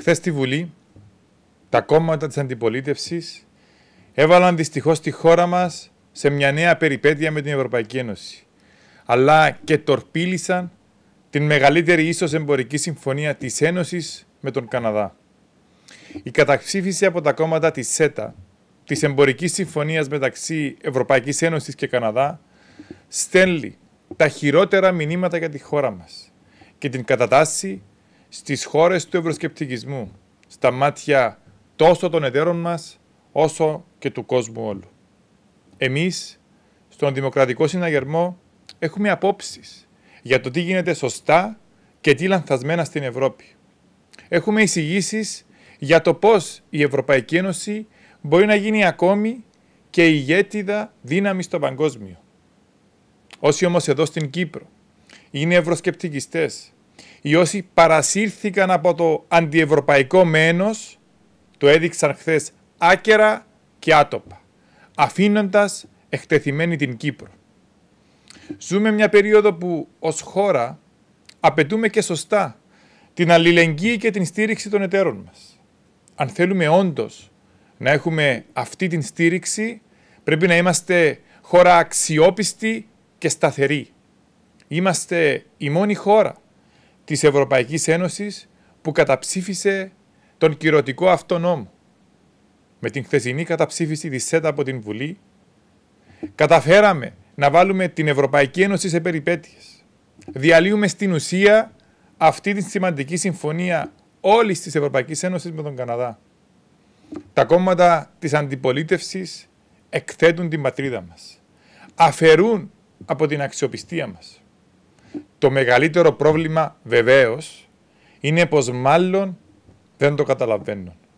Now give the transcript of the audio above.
Χθες στη Βουλή, τα κόμματα της Αντιπολίτευσης έβαλαν δυστυχώς τη χώρα μας σε μια νέα περιπέτεια με την Ευρωπαϊκή Ένωση. Αλλά και τορπίλησαν την μεγαλύτερη ίσως εμπορική συμφωνία της Ένωσης με τον Καναδά. Η καταψήφιση από τα κόμματα της ΣΕΤΑ, της εμπορικής συμφωνίας μεταξύ Ευρωπαϊκής Ένωσης και Καναδά, στέλνει τα χειρότερα μηνύματα για τη χώρα μας και την κατατάσσει στις χώρες του ευρωσκεπτικισμού, στα μάτια τόσο των εταίρων μας, όσο και του κόσμου όλου. Εμείς, στον Δημοκρατικό Συναγερμό, έχουμε απόψεις για το τι γίνεται σωστά και τι λανθασμένα στην Ευρώπη. Έχουμε εισηγήσεις για το πώς η Ευρωπαϊκή Ένωση μπορεί να γίνει ακόμη και η ηγέτιδα δύναμη στο παγκόσμιο. Όσοι όμως εδώ στην Κύπρο είναι ευρωσκεπτικιστές οι όσοι παρασύρθηκαν από το αντιευρωπαϊκό μένος το έδειξαν χθες άκερα και άτοπα, αφήνοντας εκτεθειμένη την Κύπρο. Ζούμε μια περίοδο που ως χώρα απαιτούμε και σωστά την αλληλεγγύη και την στήριξη των εταίρων μας. Αν θέλουμε όντως να έχουμε αυτή την στήριξη, πρέπει να είμαστε χώρα αξιόπιστη και σταθερή. Είμαστε η μόνη χώρα της Ευρωπαϊκής Ένωσης που καταψήφισε τον κυρωτικό αυτό νόμο. Με την χθεσινή καταψήφιση της ΣΕΤΑ από την Βουλή καταφέραμε να βάλουμε την Ευρωπαϊκή Ένωση σε περιπέτειες. Διαλύουμε στην ουσία αυτή τη σημαντική συμφωνία όλης της Ευρωπαϊκής Ένωσης με τον Καναδά. Τα κόμματα της αντιπολίτευσης εκθέτουν την πατρίδα μας, Αφαιρούν από την αξιοπιστία μας. Το μεγαλύτερο πρόβλημα βεβαίως είναι πως μάλλον δεν το καταλαβαίνουν.